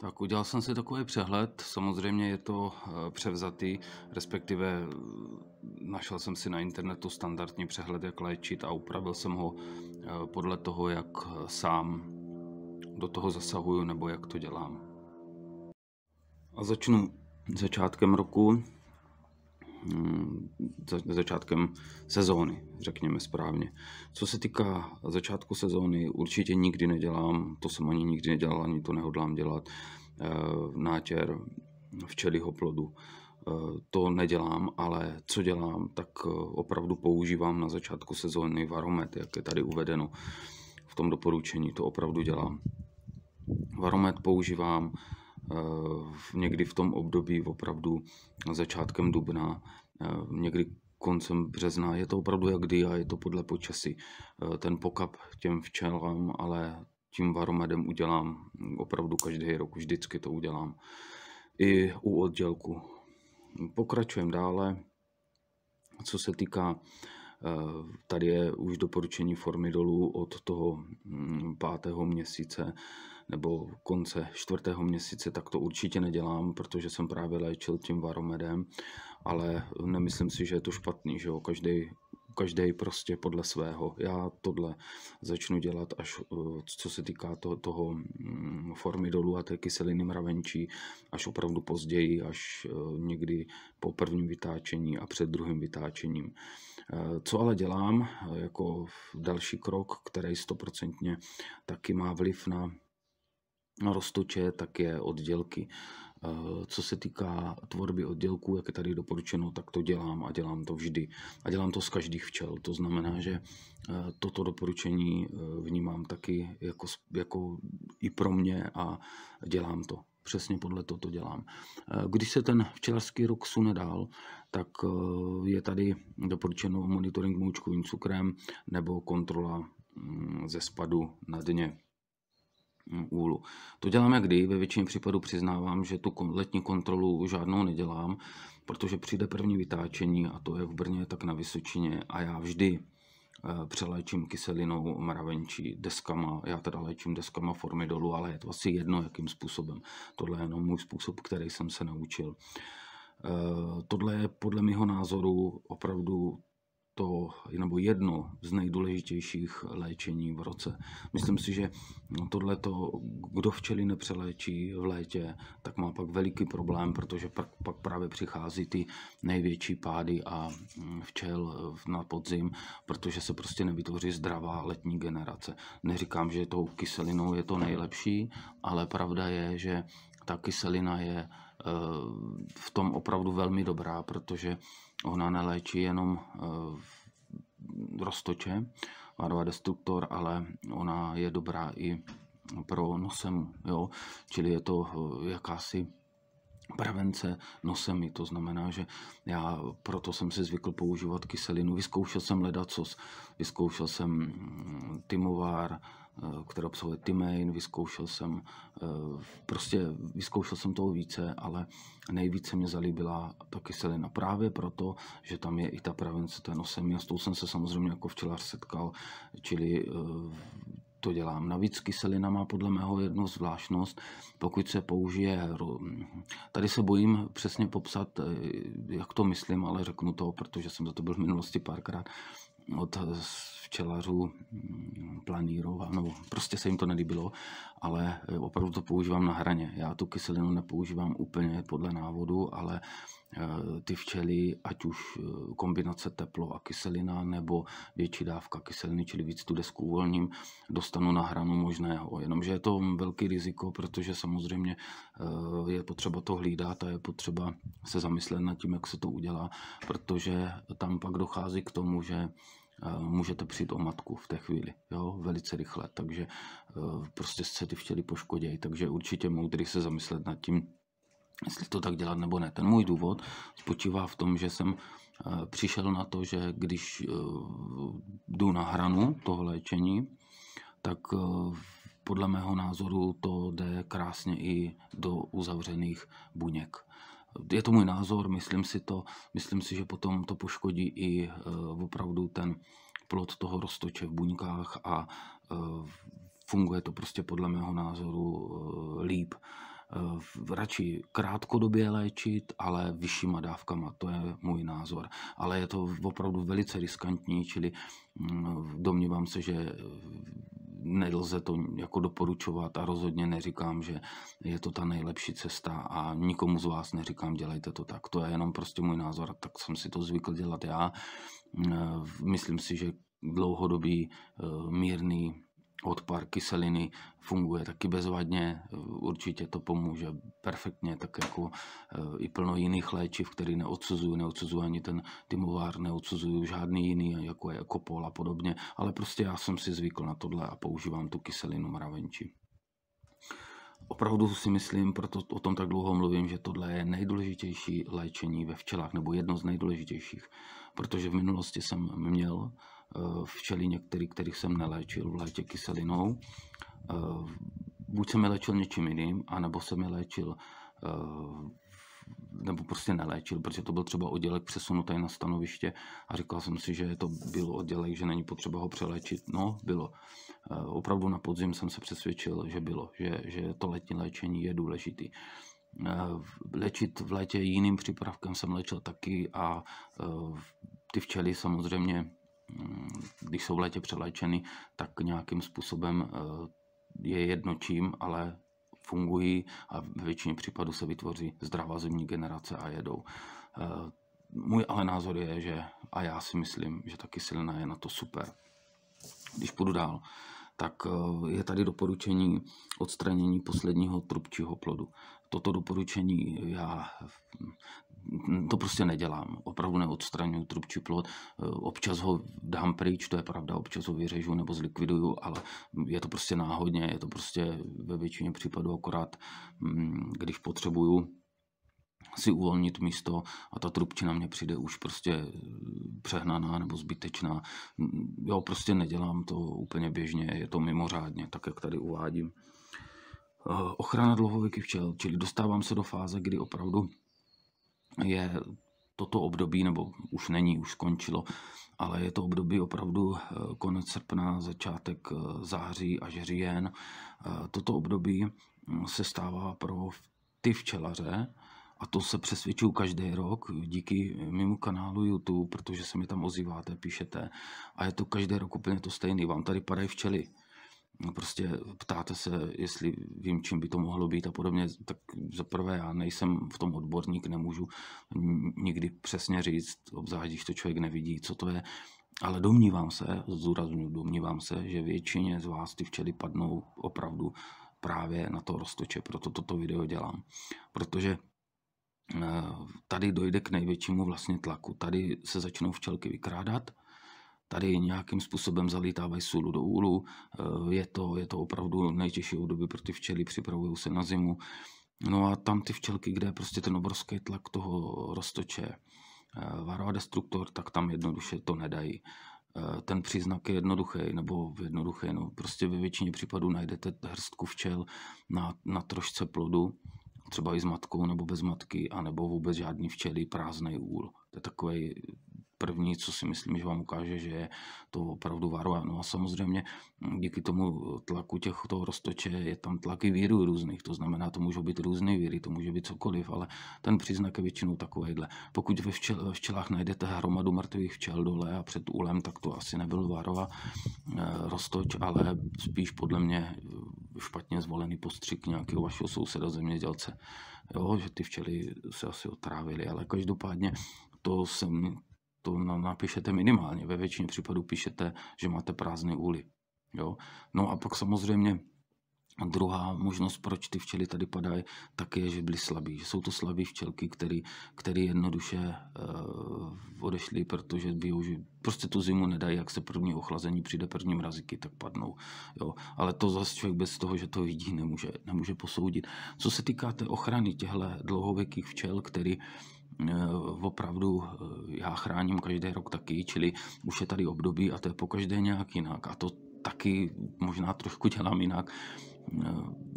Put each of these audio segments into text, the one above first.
Tak udělal jsem si takový přehled, samozřejmě je to eh, převzatý, respektive eh, našel jsem si na internetu standardní přehled, jak léčit a upravil jsem ho eh, podle toho, jak sám do toho zasahuju nebo jak to dělám. A začnu začátkem roku za začátkem sezóny, řekněme správně. Co se týká začátku sezóny, určitě nikdy nedělám, to jsem ani nikdy nedělal, ani to nehodlám dělat, eh, nátěr včelího plodu. Eh, to nedělám, ale co dělám, tak eh, opravdu používám na začátku sezóny varomet, jak je tady uvedeno v tom doporučení, to opravdu dělám. Varomet používám Eh, někdy v tom období opravdu začátkem dubna, eh, někdy koncem března. Je to opravdu jak kdy a je to podle počasí. Eh, ten pokap těm včelám, ale tím varomedem udělám opravdu každý rok, vždycky to udělám. I u oddělku. Pokračujeme dále. Co se týká, tady je už doporučení formy dolů od toho hm, pátého měsíce nebo konce čtvrtého měsíce, tak to určitě nedělám, protože jsem právě léčil tím varomedem, ale nemyslím si, že je to špatný, že jo, každý každý prostě podle svého. Já tohle začnu dělat až eh, co se týká to, toho mm, formy dolů a té kyseliny mravenčí, až opravdu později, až eh, někdy po prvním vytáčení a před druhým vytáčením. Eh, co ale dělám jako další krok, který stoprocentně taky má vliv na roztoče, tak je oddělky. Eh, co se týká tvorby oddělků, jak je tady doporučeno, tak to dělám a dělám to vždy. A dělám to z každých včel. To znamená, že eh, toto doporučení eh, vnímám taky jako, jako i pro mě a dělám to. Přesně podle toho to dělám. Když se ten včelařský rok sune dál, tak je tady doporučeno monitoring moučkovým cukrem nebo kontrola mm, ze spadu na dně úlu. To děláme kdy? Ve většině případů přiznávám, že tu letní kontrolu žádnou nedělám, protože přijde první vytáčení a to je v Brně, tak na Vysočině a já vždy eh, přeléčím kyselinou mravenčí deskama, já teda léčím deskama formy dolů, ale je to asi jedno, jakým způsobem. Tohle je jenom můj způsob, který jsem se naučil. Eh, tohle je podle mého názoru opravdu to, nebo jedno z nejdůležitějších léčení v roce. Myslím si, že tohle to, kdo včely nepřeléčí v létě, tak má pak veliký problém, protože pak, pak právě přichází ty největší pády a mm, včel na podzim, protože se prostě nevytvoří zdravá letní generace. Neříkám, že tou kyselinou je to nejlepší, ale pravda je, že ta kyselina je v tom opravdu velmi dobrá, protože ona neléčí jenom eh, roztoče, varová Destruktor, ale ona je dobrá i pro nosem, jo? čili je to eh, jakási prevence nosemi, to znamená, že já proto jsem si zvykl používat kyselinu. Vyzkoušel jsem ledacos, vyzkoušel jsem mm, timovár, Eh, které obsahuje tymein, vyzkoušel jsem, eh, prostě vyzkoušel jsem toho více, ale nejvíce mě zalíbila ta kyselina právě proto, že tam je i ta prevence té nosemie, s tou jsem se samozřejmě jako včelař setkal, čili eh, to dělám. Navíc kyselina má podle mého jednu zvláštnost, pokud se použije, tady se bojím přesně popsat, jak to myslím, ale řeknu to, protože jsem za to byl v minulosti párkrát od včelařů mm, planírov, nebo prostě se jim to nelíbilo, ale eh, opravdu to používám na hraně. Já tu kyselinu nepoužívám úplně podle návodu, ale eh, ty včely, ať už eh, kombinace teplo a kyselina, nebo větší dávka kyseliny, čili víc tu desku uvolním, dostanu na hranu možného. Jenomže je to velký riziko, protože samozřejmě je potřeba to hlídat a je potřeba se zamyslet nad tím, jak se to udělá, protože tam pak dochází k tomu, že můžete přijít o matku v té chvíli, jo, velice rychle, takže eh, prostě se ty vtěly poškodějí, takže určitě moudrý se zamyslet nad tím, jestli to tak dělat nebo ne. Ten můj důvod spočívá v tom, že jsem eh, přišel na to, že když eh, jdu na hranu toho léčení, tak podle mého názoru to jde krásně i do uzavřených buněk je to můj názor, myslím si to, myslím si, že potom to poškodí i e, opravdu ten plot toho roztoče v buňkách a e, funguje to prostě podle mého názoru e, líp. Radši krátkodobě léčit, ale vyššíma dávkama, to je můj názor. Ale je to opravdu velice riskantní, čili mm, domnívám se, že nelze to jako doporučovat a rozhodně neříkám, že je to ta nejlepší cesta a nikomu z vás neříkám, dělejte to tak. To je jenom prostě můj názor a tak jsem si to zvykl dělat já. Myslím si, že dlouhodobý eh, mírný odpar kyseliny funguje taky bezvadně, určitě to pomůže perfektně, tak jako eh, i plno jiných léčiv, které neodsuzují, neodsuzují ani ten timovár, neodsuzují žádný jiný, jako je ekopol a podobně, ale prostě já jsem si zvykl na tohle a používám tu kyselinu mravenčí. Opravdu si myslím, proto o tom tak dlouho mluvím, že tohle je nejdůležitější léčení ve včelách, nebo jedno z nejdůležitějších, protože v minulosti jsem měl Eh, včely některých, kterých jsem neléčil v létě kyselinou. Eh, buď jsem je léčil něčím jiným, anebo jsem je léčil eh, nebo prostě neléčil, protože to byl třeba oddělek přesunutý na stanoviště a říkal jsem si, že to byl oddělek, že není potřeba ho přeléčit. No, bylo. Opravdu na podzim jsem se přesvědčil, že bylo, že, že to letní léčení je důležitý. Léčit v létě jiným přípravkem jsem léčil taky a ty včely samozřejmě Mm, když jsou v létě přeléčeny, tak nějakým způsobem eh, je jednočím, ale fungují a ve většině případů se vytvoří zdravá zimní generace a jedou. Eh, můj ale názor je, že, a já si myslím, že taky silná je na to super. Když půjdu dál, tak eh, je tady doporučení odstranění posledního trubčího plodu. Toto doporučení já to prostě nedělám. Opravdu neodstraňuji trubčí plod. Občas ho dám pryč, to je pravda, občas ho vyřežu nebo zlikviduju, ale je to prostě náhodně, je to prostě ve většině případů akorát, mm, když potřebuju si uvolnit místo a ta trubčina mě přijde už prostě přehnaná nebo zbytečná. Mm, jo, prostě nedělám to úplně běžně, je to mimořádně, tak jak tady uvádím. Eh, ochrana dlouhověkých včel, čili dostávám se do fáze, kdy opravdu je toto období, nebo už není, už skončilo, ale je to období opravdu eh, konec srpna, začátek eh, září až říjen. Eh, toto období hm, se stává pro ty včelaře, a to se přesvědčuju každý rok díky mému kanálu YouTube, protože se mi tam ozýváte, píšete. A je to každý rok úplně to stejný. Vám tady padají včely. No, prostě ptáte se, jestli vím, čím by to mohlo být a podobně, tak zaprvé já nejsem v tom odborník, nemůžu nikdy přesně říct, obzvlášť když to člověk nevidí, co to je, ale domnívám se, zúraznuju, domnívám se, že většině z vás ty včely padnou opravdu právě na to roztoče, proto toto video dělám. Protože eh, tady dojde k největšímu vlastně tlaku. Tady se začnou včelky vykrádat, tady nějakým způsobem zalítávají sůlu do úlu. Eh, je to, je to opravdu nejtěžší období pro ty včely, připravují se na zimu. No a tam ty včelky, kde je prostě ten obrovský tlak toho roztoče eh, varová destruktor, tak tam jednoduše to nedají. Eh, ten příznak je jednoduchý, nebo jednoduchý, no prostě ve většině případů najdete hrstku včel na, na trošce plodu, třeba i s matkou nebo bez matky, anebo vůbec žádný včelí prázdný úl. To je takový první, co si myslím, že vám ukáže, že je to opravdu varuje. No a samozřejmě mm, díky tomu tlaku těch toho roztoče je tam tlaky víru různých, to znamená, to můžou být různé víry, to může být cokoliv, ale ten příznak je většinou takovýhle. Pokud ve, včel, ve včelách najdete hromadu mrtvých včel dole a před úlem, tak to asi nebyl varová eh, roztoč, ale spíš podle mě eh, špatně zvolený postřik nějakého vašeho souseda zemědělce. Jo, že ty včely se asi otrávily, ale každopádně to jsem to napíšete minimálně. Ve většině případů píšete, že máte prázdný úly. Jo? No a pak samozřejmě druhá možnost, proč ty včely tady padají, tak je, že byly slabí. Že jsou to slabí včelky, které který jednoduše uh, odešly, protože bijou, prostě tu zimu nedají, jak se první ochlazení přijde, první mraziky, tak padnou. Jo. Ale to zase člověk bez toho, že to vidí, nemůže, nemůže posoudit. Co se týká té ochrany těchto dlouhověkých včel, který Eh, opravdu eh, já chráním každý rok taky, čili už je tady období a to je pokaždé nějak jinak. A to taky možná trošku dělám jinak. Eh,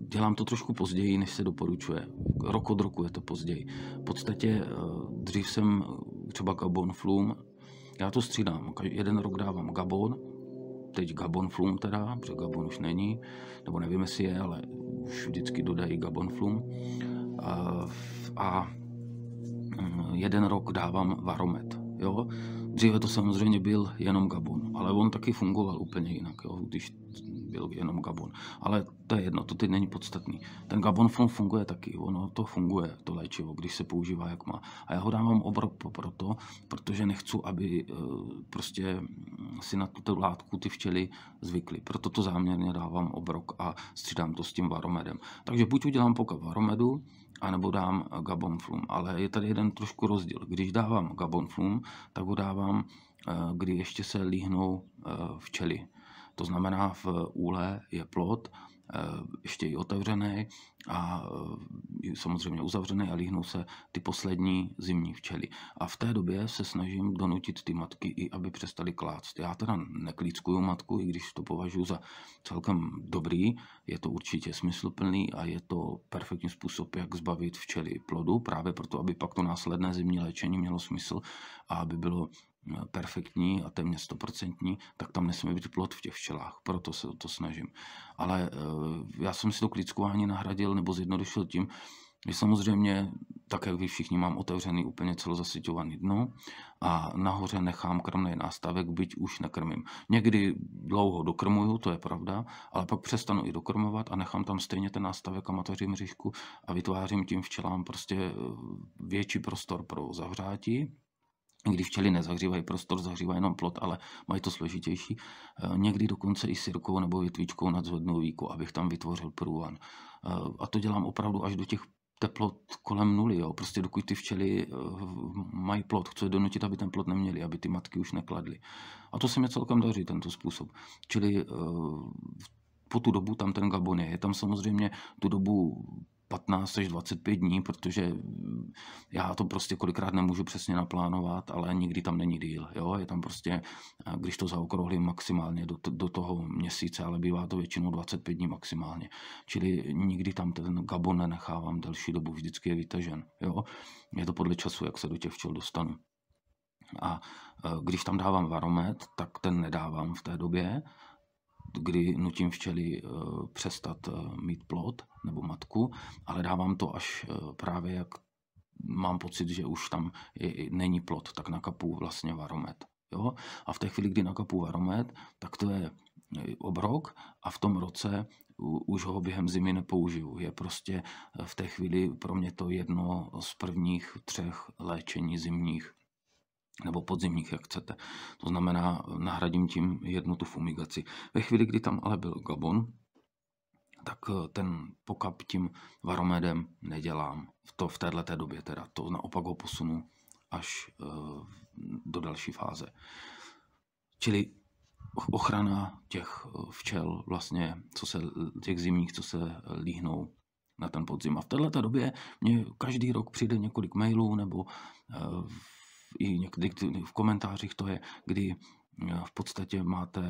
dělám to trošku později, než se doporučuje. Rok od roku je to později. V podstatě dřív jsem třeba Gabon Flum, já to střídám. Jeden rok dávám Gabon, teď Gabon Flum teda, protože Gabon už není, nebo nevím, jestli je, ale už vždycky dodají Gabon Flum. A, a Eh, jeden rok dávám varomet. Jo? Dříve to samozřejmě byl jenom Gabon, ale on taky fungoval úplně jinak, jo? když byl jenom Gabon. Ale to je jedno, to teď není podstatný. Ten Gabon funguje taky, ono to funguje, to léčivo, když se používá, jak má. A já ho dávám obrok proto, protože nechci, aby eh, prostě si na tu látku ty včely zvykly. Proto to záměrně dávám obrok a střídám to s tím varomedem. Takže buď udělám poka varomedu, anebo dám gabonflum. Ale je tady jeden trošku rozdíl. Když dávám gabonflum, tak ho dávám, eh, kdy ještě se líhnou eh, včely. To znamená, v úle je plot Eh, ještě i otevřený a eh, samozřejmě uzavřený a líhnou se ty poslední zimní včely. A v té době se snažím donutit ty matky i, aby přestaly kláct. Já teda neklíckuju matku, i když to považuji za celkem dobrý, je to určitě smysluplný a je to perfektní způsob, jak zbavit včely plodu, právě proto, aby pak to následné zimní léčení mělo smysl a aby bylo Eh, perfektní a téměř stoprocentní, tak tam nesmí být plot v těch včelách. Proto se o to snažím. Ale eh, já jsem si to klíckování nahradil nebo zjednodušil tím, že samozřejmě, tak jak vy všichni, mám otevřený úplně celozasyťovaný dno a nahoře nechám krmný nástavek, byť už nekrmím. Někdy dlouho dokrmuju, to je pravda, ale pak přestanu i dokrmovat a nechám tam stejně ten nástavek a mateřím říšku a vytvářím tím včelám prostě eh, větší prostor pro zavřátí když včely nezahřívají prostor, zahřívají jenom plot, ale mají to složitější. Eh, někdy dokonce i sirkou nebo větvičkou nad zvednou abych tam vytvořil průvan. Eh, a to dělám opravdu až do těch teplot kolem nuly. Jo. Prostě dokud ty včely eh, mají plot, chci donutit, aby ten plot neměli, aby ty matky už nekladly. A to se mi celkem daří, tento způsob. Čili po tu dobu tam ten gabon je. Je tam samozřejmě tu dobu 15 až 25 dní, protože mm, já to prostě kolikrát nemůžu přesně naplánovat, ale nikdy tam není díl. Jo? Je tam prostě, když to zaokrouhlím maximálně do, do toho měsíce, ale bývá to většinou 25 dní maximálně. Čili nikdy tam ten gabon nenechávám delší dobu, vždycky je vytažen. Jo? Je to podle času, jak se do těch včel dostanu. A e, když tam dávám varomet, tak ten nedávám v té době, kdy nutím včely eh, přestat eh, mít plod nebo matku, ale dávám to až eh, právě jak mám pocit, že už tam není plod, tak nakapu vlastně varomet. Jo? A v té chvíli, kdy nakapu varomet, tak to je obrok a v tom roce už ho během zimy nepoužiju. Je prostě v té chvíli pro mě to jedno z prvních třech léčení zimních nebo podzimních, jak chcete. To znamená, nahradím tím jednu tu fumigaci. Ve chvíli, kdy tam ale byl Gabon, tak eh, ten pokap tím varomedem nedělám. V, to, v téhle době teda. To naopak ho posunu až eh, do další fáze. Čili ochrana těch eh, včel, vlastně, co se, těch zimních, co se líhnou na ten podzim. A v této době mě každý rok přijde několik mailů nebo i někdy v komentářích to je, kdy eh, v podstatě máte,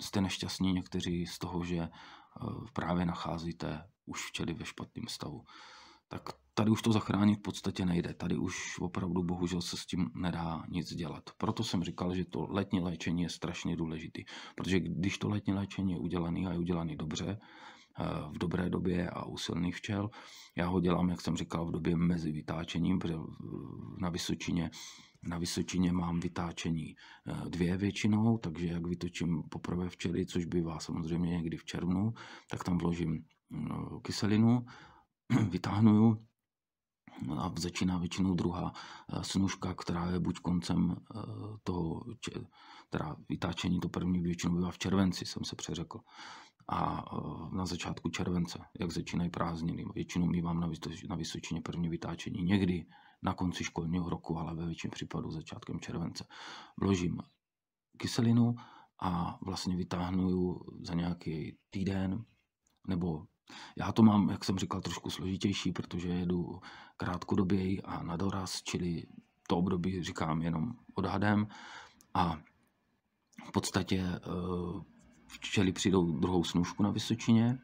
jste nešťastní někteří z toho, že eh, právě nacházíte už včely ve špatném stavu. Tak tady už to zachránit v podstatě nejde. Tady už opravdu bohužel se s tím nedá nic dělat. Proto jsem říkal, že to letní léčení je strašně důležité. Protože když to letní léčení je udělané a je udělané dobře, eh, v dobré době a u silných včel. Já ho dělám, jak jsem říkal, v době mezi vytáčením, protože na Vysočině na Vysočině mám vytáčení eh, dvě většinou, takže jak vytočím poprvé včely, což bývá samozřejmě někdy v červnu, tak tam vložím mm, kyselinu, vytáhnu a začíná většinou druhá eh, snužka, která je buď koncem eh, toho, teda vytáčení to první většinou bývá v červenci, jsem se přeřekl. A na začátku července, jak začínají prázdniny, většinou mývám na Vysočině první vytáčení. Někdy na konci školního roku, ale ve většině případů začátkem července. Vložím kyselinu a vlastně vytáhnu za nějaký týden nebo já to mám, jak jsem říkal, trošku složitější, protože jedu krátkodoběji a na doraz, čili to období říkám jenom odhadem a v podstatě eh, včely přijdou druhou snužku na Vysočině,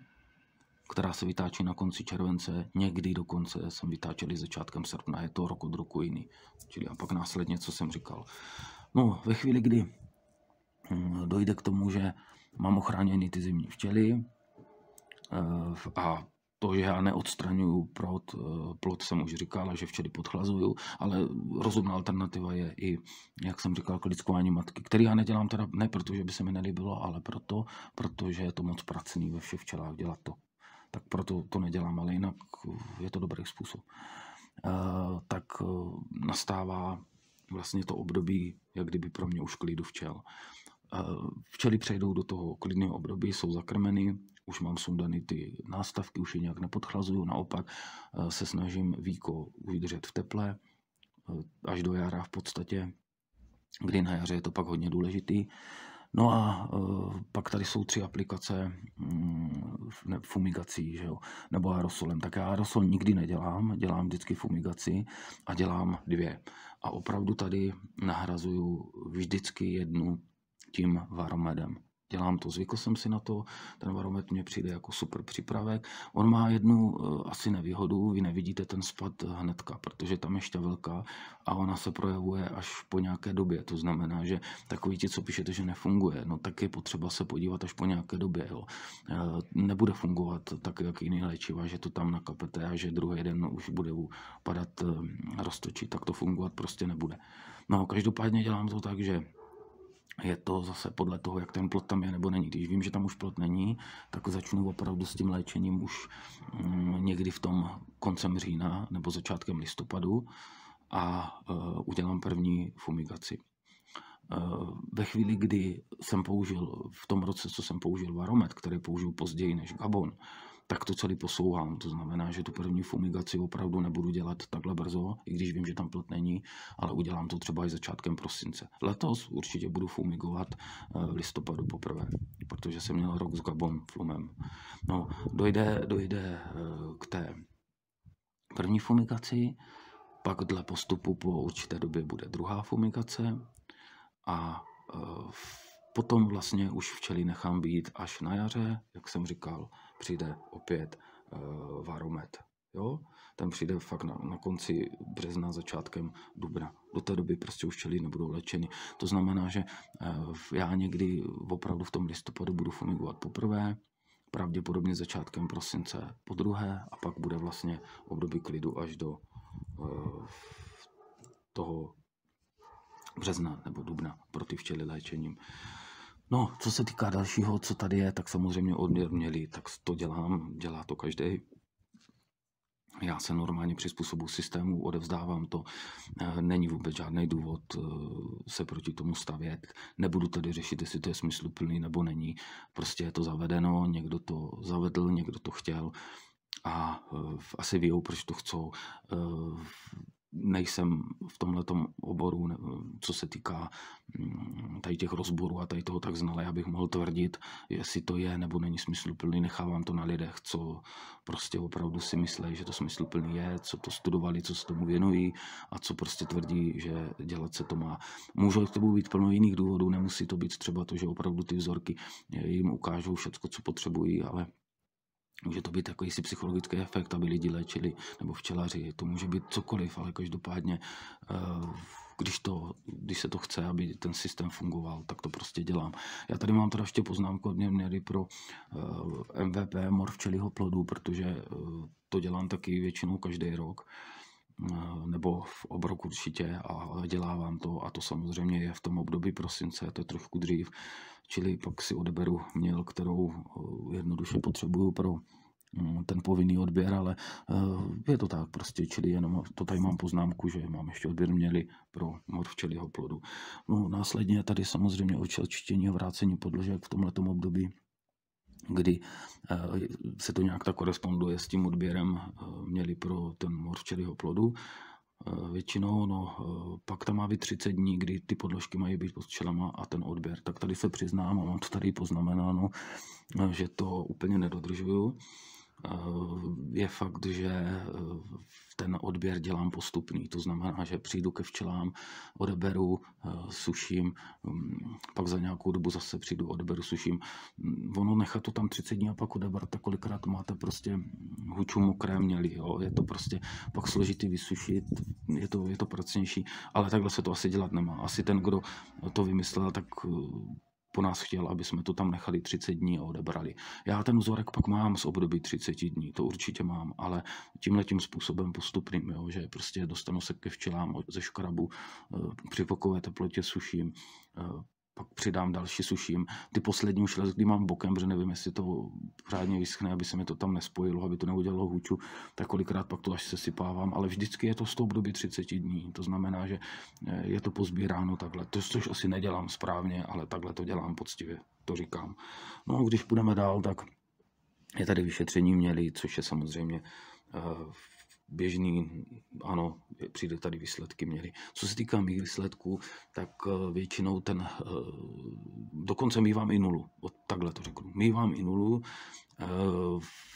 která se vytáčí na konci července, někdy dokonce jsem vytáčeli začátkem srpna, je to rok od roku jiný. Čili a pak následně, co jsem říkal. No, ve chvíli, kdy hm, dojde k tomu, že mám ochráněny ty zimní včely eh, a to, že já neodstraňuju plot, eh, plot jsem už říkal, že včely podchlazuju, ale rozumná alternativa je i, jak jsem říkal, klickování matky, který já nedělám teda ne proto, že by se mi nelíbilo, ale proto, protože je to moc pracný ve všech včelách dělat to tak proto to nedělám, ale jinak eh, je to dobrý způsob. Eh, tak eh, nastává vlastně to období, jak kdyby pro mě už klidu včel. Včely přejdou do toho klidného období, jsou zakrmeny, už mám sundany ty nástavky, už je nějak nepodchlazuju, naopak se snažím víko udržet v teple, až do jara v podstatě, kdy na jaře je to pak hodně důležitý. No a eh, pak tady jsou tři aplikace mm, fumigací, že jo, nebo aerosolem. Tak já aerosol nikdy nedělám, dělám vždycky fumigaci a dělám dvě. A opravdu tady nahrazuju vždycky jednu tím varomedem dělám to, zvykl jsem si na to, ten varomet mě přijde jako super přípravek. On má jednu eh, asi nevýhodu, vy nevidíte ten spad hnedka, protože tam je šťavelka a ona se projevuje až po nějaké době. To znamená, že takový ti, co píšete, že nefunguje, no tak je potřeba se podívat až po nějaké době. Jo. Eh, nebude fungovat tak, jak jiný léčiva, že to tam nakapete a že druhý den už bude padat eh, roztočit, tak to fungovat prostě nebude. No, každopádně dělám to tak, že je to zase podle toho, jak ten plot tam je nebo není. Když vím, že tam už plot není, tak začnu opravdu s tím léčením už mm, někdy v tom koncem října nebo začátkem listopadu a e, udělám první fumigaci. E, ve chvíli, kdy jsem použil v tom roce, co jsem použil varomet, který použil později než Gabon, tak to celý posouvám. To znamená, že tu první fumigaci opravdu nebudu dělat takhle brzo, i když vím, že tam plot není, ale udělám to třeba i začátkem prosince. Letos určitě budu fumigovat eh, v listopadu poprvé, protože jsem měl rok s Gabon flumem. No, dojde, dojde eh, k té první fumigaci, pak dle postupu po určité době bude druhá fumigace a v eh, Potom vlastně už včely nechám být až na jaře, jak jsem říkal, přijde opět uh, varomet. Jo? Ten přijde fakt na, na konci března, začátkem dubna. Do té doby prostě už včely nebudou léčeny. To znamená, že uh, já někdy opravdu v tom listopadu budu fumigovat poprvé, pravděpodobně začátkem prosince po druhé a pak bude vlastně období klidu až do uh, toho března nebo dubna pro ty včely léčením. No, co se týká dalšího, co tady je, tak samozřejmě měli, tak to dělám, dělá to každý. Já se normálně přizpůsobu systému, odevzdávám to. Eh, není vůbec žádný důvod eh, se proti tomu stavět. Nebudu tady řešit, jestli to je smysluplný nebo není. Prostě je to zavedeno, někdo to zavedl, někdo to chtěl a eh, asi ví, proč to chcou nejsem v tomhle oboru, co se týká mm, tady těch rozborů a tady toho tak znalé, abych mohl tvrdit, jestli to je nebo není smysluplný. Nechávám to na lidech, co prostě opravdu si myslí, že to smysluplný je, co to studovali, co se tomu věnují a co prostě tvrdí, že dělat se to má. Může k tomu být plno jiných důvodů, nemusí to být třeba to, že opravdu ty vzorky eh, jim ukážou všechno, co potřebují, ale Může to být takový si psychologický efekt, aby lidi léčili, nebo včelaři, to může být cokoliv, ale každopádně, eh, když, to, když se to chce, aby ten systém fungoval, tak to prostě dělám. Já tady mám teda ještě poznámku od mě měli pro eh, MVP mor včelího plodu, protože eh, to dělám taky většinou každý rok nebo v obrok určitě a dělávám to a to samozřejmě je v tom období prosince, to je trošku dřív, čili pak si odeberu měl, kterou jednoduše potřebuju pro mm, ten povinný odběr, ale e, je to tak prostě, čili jenom to tady mám poznámku, že mám ještě odběr měli pro mor včelího plodu. No, následně tady samozřejmě očel čištění a vrácení podložek v tomto období kdy eh, se to nějak tak koresponduje s tím odběrem eh, měli pro ten morčeliho plodu eh, většinou, no, pak tam má být 30 dní, kdy ty podložky mají být pod čelama a ten odběr. Tak tady se přiznám a mám to tady poznamenáno, že to úplně nedodržuju. Eh, je fakt, že eh, ten odběr dělám postupný. To znamená, že přijdu ke včelám, odeberu, eh, suším, hm, pak za nějakou dobu zase přijdu, odeberu, suším. Hm, ono nechat to tam 30 dní a pak odebrat, tak kolikrát máte prostě huču mokré měli. Jo? Je to prostě pak složitý vysušit, je to, je to pracnější, ale takhle se to asi dělat nemá. Asi ten, kdo to vymyslel, tak po nás chtěl, aby jsme to tam nechali 30 dní a odebrali. Já ten vzorek pak mám z období 30 dní, to určitě mám, ale tímhle tím způsobem postupným, jo, že prostě dostanu se ke včelám ze škrabu, eh, při pokové teplotě suším, eh, pak přidám další, suším. Ty poslední už kdy mám bokem, protože nevím, jestli to pořádně vyschne, aby se mi to tam nespojilo, aby to neudělalo hůču, tak kolikrát pak to až se sypávám, ale vždycky je to z toho období 30 dní, to znamená, že eh, je to pozbíráno takhle, to, což asi nedělám správně, ale takhle to dělám poctivě, to říkám. No když půjdeme dál, tak je tady vyšetření měli, což je samozřejmě eh, běžný, ano, přijde tady výsledky měli. Co se týká mých výsledků, tak eh, většinou ten, eh, dokonce mývám i nulu, takhle to řeknu, mývám i nulu, eh,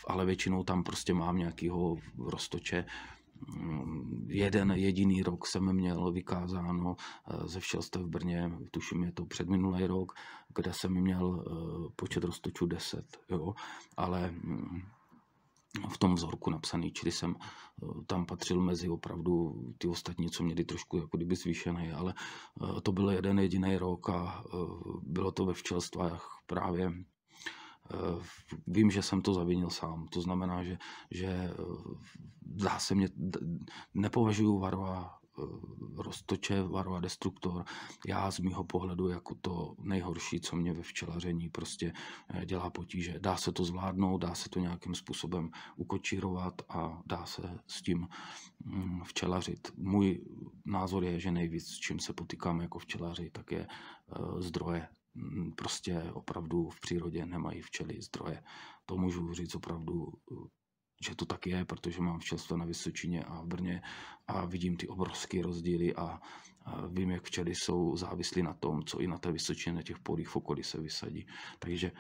ale většinou tam prostě mám nějakého roztoče, mm, jeden jediný rok jsem měl vykázáno ze všelstev v Brně, tuším je to předminulý rok, kde jsem měl počet roztočů 10, jo, ale mm, v tom vzorku napsaný, čili jsem eh, tam patřil mezi opravdu ty ostatní, co měli trošku jako kdyby zvýšené, ale eh, to byl jeden jediný rok a eh, bylo to ve včelstvách právě Vím, že jsem to zavinil sám. To znamená, že, že dá se mě, nepovažuji Varva Eh, roztoče varva destruktor. Já z mýho pohledu jako to nejhorší, co mě ve včelaření prostě eh, dělá potíže. Dá se to zvládnout, dá se to nějakým způsobem ukočírovat a dá se s tím mm, včelařit. Můj názor je, že nejvíc, s čím se potýkáme jako včelaři, tak je eh, zdroje. Mm, prostě opravdu v přírodě nemají včely zdroje. To můžu říct opravdu že to tak je, protože mám často na Vysočině a v Brně a vidím ty obrovské rozdíly a, a vím, jak včely jsou závislí na tom, co i na té Vysočině, na těch polích v okolí se vysadí. Takže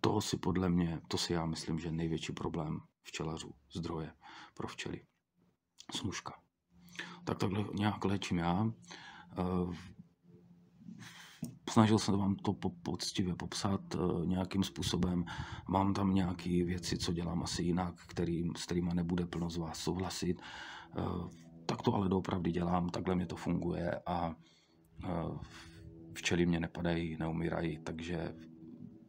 to si podle mě, to si já myslím, že největší problém včelařů, zdroje pro včely. Služka. Tak takhle nějak léčím já. Eh, snažil jsem vám to po, poctivě popsat uh, nějakým způsobem. Mám tam nějaké věci, co dělám asi jinak, který, s kterými nebude plno z vás souhlasit. Uh, tak to ale doopravdy dělám, takhle mě to funguje a uh, včely mě nepadají, neumírají, takže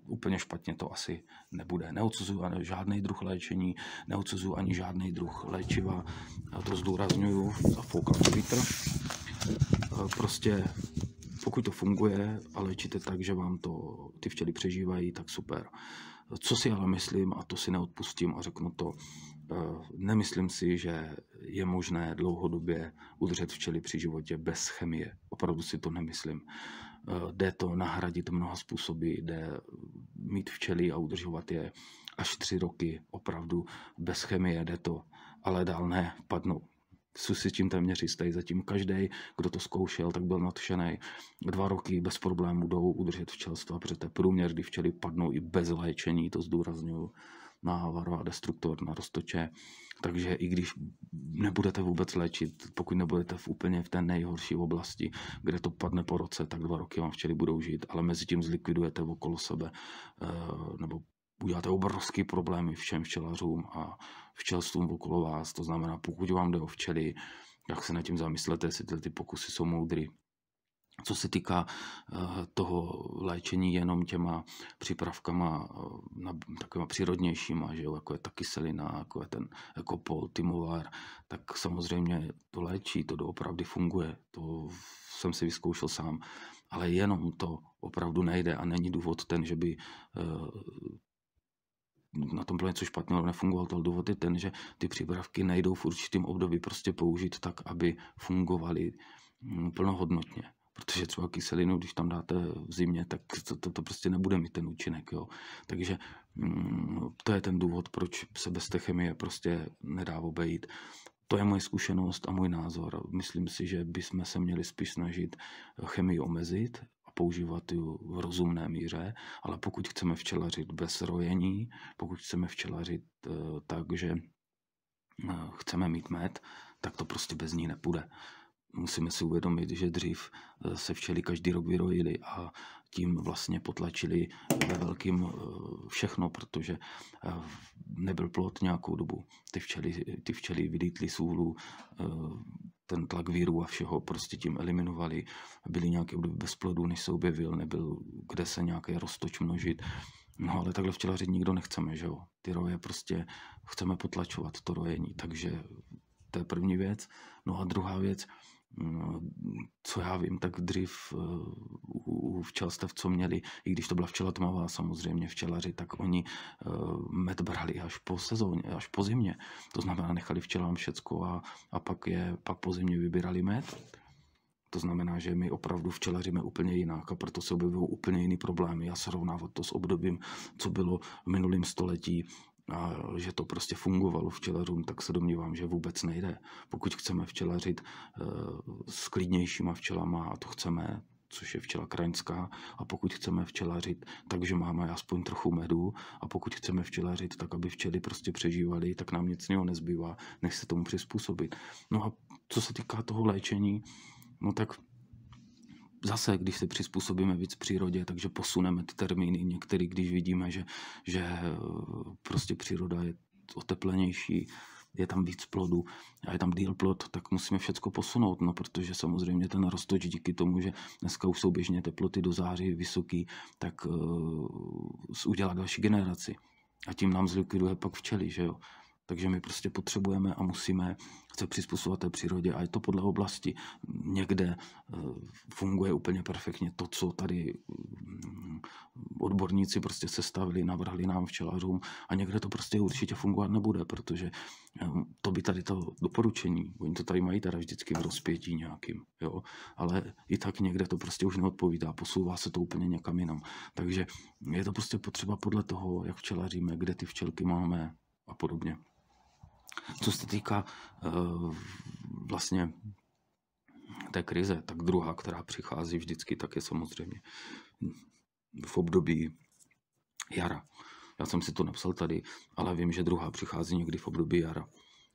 úplně špatně to asi nebude. Neodsuzuju ani žádný druh léčení, neodsuzuju ani žádný druh léčiva, to zdůraznuju, zafoukám vítr. Prostě pokud to funguje a léčíte tak, že vám to ty včely přežívají, tak super. Co si ale myslím, a to si neodpustím a řeknu to, eh, nemyslím si, že je možné dlouhodobě udržet včely při životě bez chemie. Opravdu si to nemyslím. Eh, jde to nahradit mnoha způsoby, jde mít včely a udržovat je až tři roky opravdu bez chemie, jde to, ale dál ne, padnou si tím téměř jistý. Zatím každý, kdo to zkoušel, tak byl nadšený. Dva roky bez problémů jdou udržet včelstva, protože to je průměr, kdy včely padnou i bez léčení, to zdůraznuju, na varo a destruktor, na roztoče. Takže i když nebudete vůbec léčit, pokud nebudete v úplně v té nejhorší oblasti, kde to padne po roce, tak dva roky vám včely budou žít, ale mezi tím zlikvidujete okolo sebe eh, nebo uděláte obrovský problémy všem včelařům a včelstvům okolo vás. To znamená, pokud vám jde o včely, tak se nad tím zamyslete, jestli tyhle ty pokusy jsou moudry. Co se týká eh, toho léčení jenom těma přípravkama eh, na, takovýma přírodnějšíma, že jo, jako je ta kyselina, jako je ten kopol, timovár, tak samozřejmě to léčí, to doopravdy funguje. To jsem si vyzkoušel sám ale jenom to opravdu nejde a není důvod ten, že by eh, na tom bylo něco špatného, nefungoval to, důvod je ten, že ty přípravky nejdou v určitém období prostě použít tak, aby fungovaly mm, plnohodnotně. Protože třeba kyselinu, když tam dáte v zimě, tak to, to, to prostě nebude mít ten účinek. Jo. Takže mm, to je ten důvod, proč se bez té chemie prostě nedá obejít. To je moje zkušenost a můj názor. Myslím si, že bychom se měli spíš snažit chemii omezit používat ji v rozumné míře, ale pokud chceme včelařit bez rojení, pokud chceme včelařit eh, tak, že eh, chceme mít med, tak to prostě bez ní nepůjde musíme si uvědomit, že dřív eh, se včely každý rok vyrojily a tím vlastně potlačili ve velkým eh, všechno, protože eh, nebyl plot nějakou dobu. Ty včely, ty včely vylítly z úlu, ten tlak víru a všeho prostě tím eliminovali. Byly nějaké období bez plodů, než se objevil, nebyl kde se nějaký roztoč množit. No ale takhle včelařit nikdo nechceme, že jo. Ty roje prostě chceme potlačovat, to rojení, takže to je první věc. No a druhá věc, Eh, co já vím, tak dřív eh, u včelstev, co měli, i když to byla včela tmavá, samozřejmě včelaři, tak oni eh, med brali až po sezóně, až po zimě. To znamená, nechali včelám všecko a, a pak, je, pak po zimě vybírali med. To znamená, že my opravdu včelaříme úplně jinak a proto se objevují úplně jiný problémy Já srovnávat to s obdobím, co bylo v minulém století, a že to prostě fungovalo včelařům, tak se domnívám, že vůbec nejde. Pokud chceme včelařit eh, s klidnějšíma včelama, a to chceme, což je včela krajinská, a pokud chceme včelařit, takže máme aspoň trochu medu, a pokud chceme včelařit tak, aby včely prostě přežívaly, tak nám nic jiného nezbývá, než se tomu přizpůsobit. No a co se týká toho léčení, no tak zase, když se přizpůsobíme víc přírodě, takže posuneme ty termíny některý, když vidíme, že, že eh, prostě příroda je oteplenější, je tam víc plodu, a je tam díl plod, tak musíme všechno posunout, no protože samozřejmě ten roztoč díky tomu, že dneska už jsou běžně teploty do září vysoký, tak uh, udělá další generaci. A tím nám zlikviduje pak včely, že jo. Takže my prostě potřebujeme a musíme se přizpůsobovat té přírodě a je to podle oblasti. Někde eh, funguje úplně perfektně to, co tady mm, odborníci prostě sestavili, navrhli nám včelařům a někde to prostě určitě fungovat nebude, protože eh, to by tady to doporučení, oni to tady mají teda vždycky v rozpětí nějakým, jo, ale i tak někde to prostě už neodpovídá, posouvá se to úplně někam jinam. Takže je to prostě potřeba podle toho, jak včelaříme, kde ty včelky máme a podobně. Co se týká eh, vlastně té krize, tak druhá, která přichází vždycky, tak je samozřejmě v období jara. Já jsem si to napsal tady, ale vím, že druhá přichází někdy v období jara.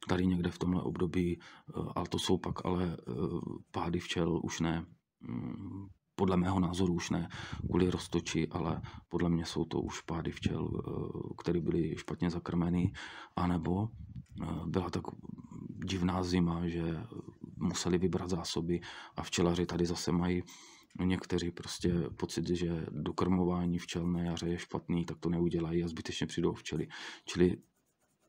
Tady někde v tomhle období, eh, ale to jsou pak ale eh, pády včel, už ne, mm, podle mého názoru už ne kvůli roztoči, ale podle mě jsou to už pády včel, které byly špatně zakrmeny, anebo Eh, byla tak divná zima, že museli vybrat zásoby a včelaři tady zase mají někteří prostě pocit, že dokrmování včel na jaře je špatný, tak to neudělají a zbytečně přijdou včely. Čili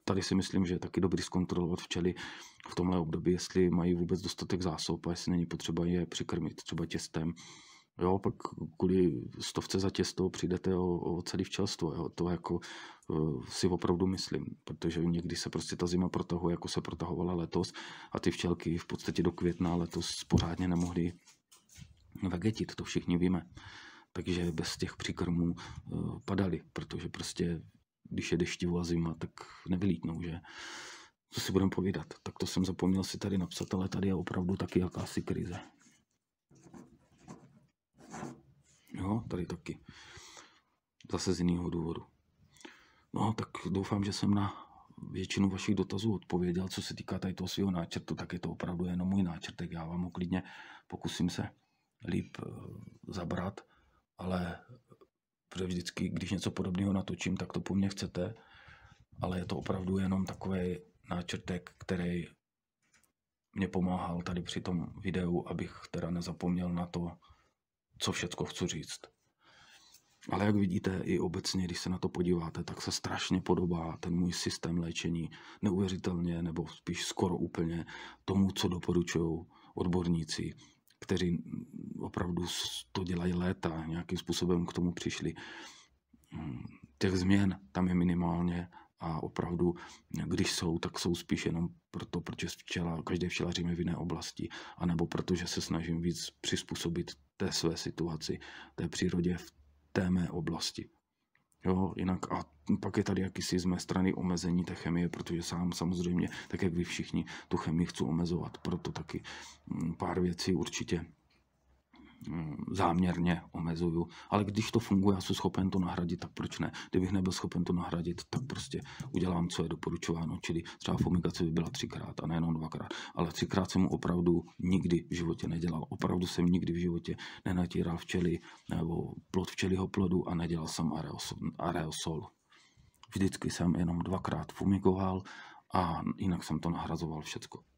tady si myslím, že je taky dobrý zkontrolovat včely v tomhle období, jestli mají vůbec dostatek zásob a jestli není potřeba je přikrmit třeba těstem Jo, pak kvůli stovce za těsto přijdete o, o celý včelstvo. Jo. To jako uh, si opravdu myslím, protože někdy se prostě ta zima protahuje, jako se protahovala letos a ty včelky v podstatě do května letos pořádně nemohly vegetit, to všichni víme. Takže bez těch příkrmů uh, eh, padaly, protože prostě když je deštivo a zima, tak nevylítnou, že? Co si budeme povídat? Tak to jsem zapomněl si tady napsat, ale tady je opravdu taky jakási krize. Jo, tady taky. Zase z jiného důvodu. No, tak doufám, že jsem na většinu vašich dotazů odpověděl. Co se týká tady toho svého náčrtu, tak je to opravdu jenom můj náčrtek. Já vám ho klidně pokusím se líp eh, zabrat, ale protože vždycky, když něco podobného natočím, tak to po mně chcete, ale je to opravdu jenom takový náčrtek, který mě pomáhal tady při tom videu, abych teda nezapomněl na to, co všecko chci říct. Ale jak vidíte, i obecně, když se na to podíváte, tak se strašně podobá ten můj systém léčení neuvěřitelně, nebo spíš skoro úplně tomu, co doporučují odborníci, kteří opravdu to dělají léta, nějakým způsobem k tomu přišli. Těch změn tam je minimálně a opravdu, když jsou, tak jsou spíš jenom proto, protože včela, každý včelaříme v jiné oblasti, anebo protože se snažím víc přizpůsobit té své situaci, té přírodě, v té mé oblasti. Jo, jinak a pak je tady jakýsi z mé strany omezení té chemie, protože sám samozřejmě, tak jak vy všichni, tu chemii chci omezovat. Proto taky mm, pár věcí určitě Eh, záměrně omezuju. Ale když to funguje a jsem schopen to nahradit, tak proč ne? Kdybych nebyl schopen to nahradit, tak prostě udělám, co je doporučováno. Čili třeba fumigace by byla třikrát a nejenom dvakrát. Ale třikrát jsem opravdu nikdy v životě nedělal. Opravdu jsem nikdy v životě nenatíral včely nebo plod včelího plodu a nedělal jsem areosol. areosol. Vždycky jsem jenom dvakrát fumigoval a jinak jsem to nahrazoval všecko.